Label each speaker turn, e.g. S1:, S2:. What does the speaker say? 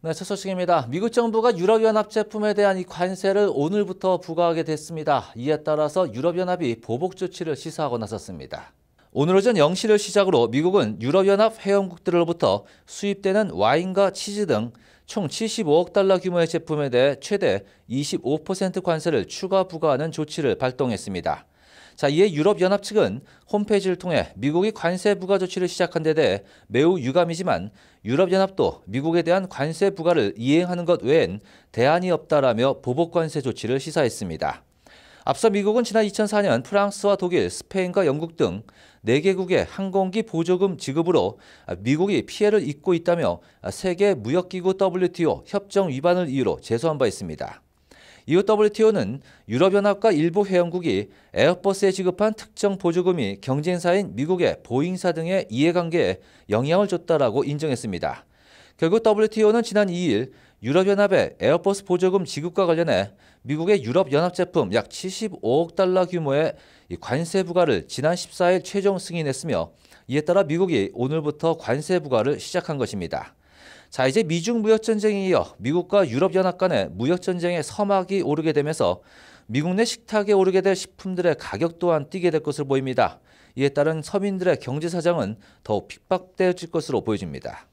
S1: 네, 첫 소식입니다. 미국 정부가 유럽연합 제품에 대한 이 관세를 오늘부터 부과하게 됐습니다. 이에 따라서 유럽연합이 보복 조치를 시사하고 나섰습니다. 오늘 오전 0시를 시작으로 미국은 유럽연합 회원국들로부터 수입되는 와인과 치즈 등 총 75억 달러 규모의 제품에 대해 최대 25% 관세를 추가 부과하는 조치를 발동했습니다. 자, 이에 유럽연합 측은 홈페이지를 통해 미국이 관세 부과 조치를 시작한 데 대해 매우 유감이지만 유럽연합도 미국에 대한 관세 부과를 이행하는 것 외엔 대안이 없다라며 보복관세 조치를 시사했습니다. 앞서 미국은 지난 2004년 프랑스와 독일, 스페인과 영국 등 4개국의 항공기 보조금 지급으로 미국이 피해를 입고 있다며 세계 무역기구 WTO 협정 위반을 이유로 제소한 바 있습니다. 이후 WTO는 유럽연합과 일부 회원국이 에어버스에 지급한 특정 보조금이 경쟁사인 미국의 보잉사 등의 이해관계에 영향을 줬다라고 인정했습니다. 결국 WTO는 지난 2일 유럽연합의 에어버스 보조금 지급과 관련해 미국의 유럽연합 제품 약 75억 달러 규모의 관세 부과를 지난 14일 최종 승인했으며 이에 따라 미국이 오늘부터 관세 부과를 시작한 것입니다. 자 이제 미중 무역 전쟁에 이어 미국과 유럽 연합 간의 무역 전쟁의 서막이 오르게 되면서 미국 내 식탁에 오르게 될 식품들의 가격 또한 뛰게 될 것으로 보입니다. 이에 따른 서민들의 경제 사정은 더욱 핍박되어질 것으로 보여집니다.